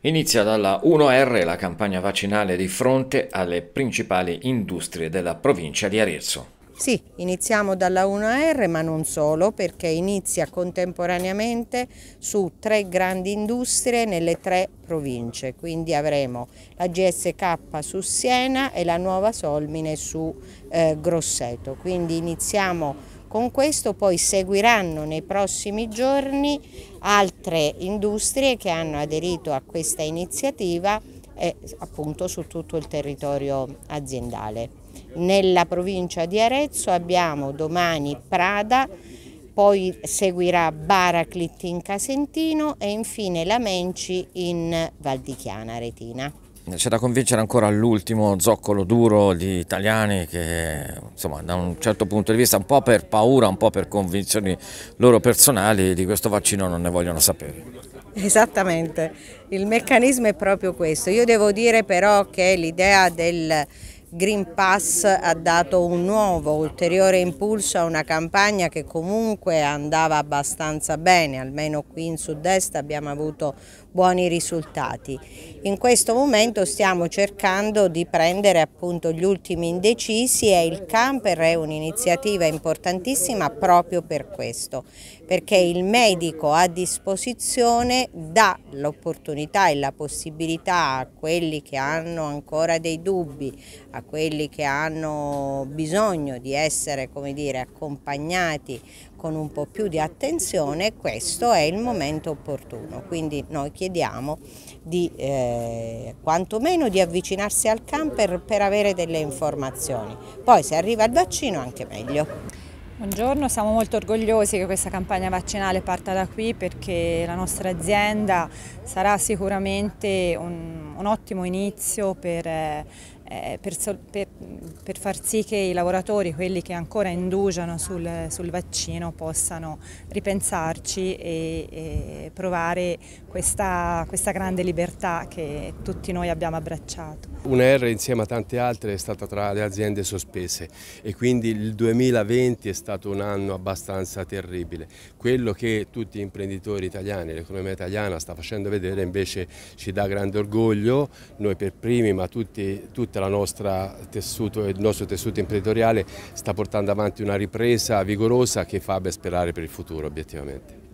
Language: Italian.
Inizia dalla 1R la campagna vaccinale di fronte alle principali industrie della provincia di Arezzo. Sì, iniziamo dalla 1R ma non solo perché inizia contemporaneamente su tre grandi industrie nelle tre province, quindi avremo la GSK su Siena e la nuova Solmine su eh, Grosseto, quindi iniziamo con questo poi seguiranno nei prossimi giorni altre industrie che hanno aderito a questa iniziativa eh, appunto su tutto il territorio aziendale. Nella provincia di Arezzo abbiamo domani Prada, poi seguirà Baraclit in Casentino e infine la Menci in Valdichiana Retina c'è da convincere ancora l'ultimo zoccolo duro di italiani che insomma, da un certo punto di vista un po' per paura, un po' per convinzioni loro personali di questo vaccino non ne vogliono sapere. Esattamente, il meccanismo è proprio questo. Io devo dire però che l'idea del Green Pass ha dato un nuovo, ulteriore impulso a una campagna che comunque andava abbastanza bene, almeno qui in sud-est abbiamo avuto buoni risultati. In questo momento stiamo cercando di prendere appunto gli ultimi indecisi e il camper è un'iniziativa importantissima proprio per questo, perché il medico a disposizione dà l'opportunità e la possibilità a quelli che hanno ancora dei dubbi, a quelli che hanno bisogno di essere dire, accompagnati con un po' più di attenzione, questo è il momento opportuno. Quindi noi chiediamo di eh, quantomeno di avvicinarsi al camper per avere delle informazioni. Poi se arriva il vaccino anche meglio. Buongiorno, siamo molto orgogliosi che questa campagna vaccinale parta da qui perché la nostra azienda sarà sicuramente un, un ottimo inizio per eh, eh, per, per, per, far sì che i lavoratori, quelli che ancora indugiano sul, sul vaccino, possano ripensarci e, e provare questa, questa, grande libertà che tutti noi abbiamo abbracciato. Una R insieme a tante altre è stata tra le aziende sospese e quindi il 2020 è stato un anno abbastanza terribile. Quello che tutti gli imprenditori italiani, l'economia italiana sta facendo vedere invece ci dà grande orgoglio, noi per primi ma tutti, tutte sicuramente tessuto, il nostro tessuto imprenditoriale sta portando avanti una ripresa vigorosa che fa ben sperare per il futuro obiettivamente.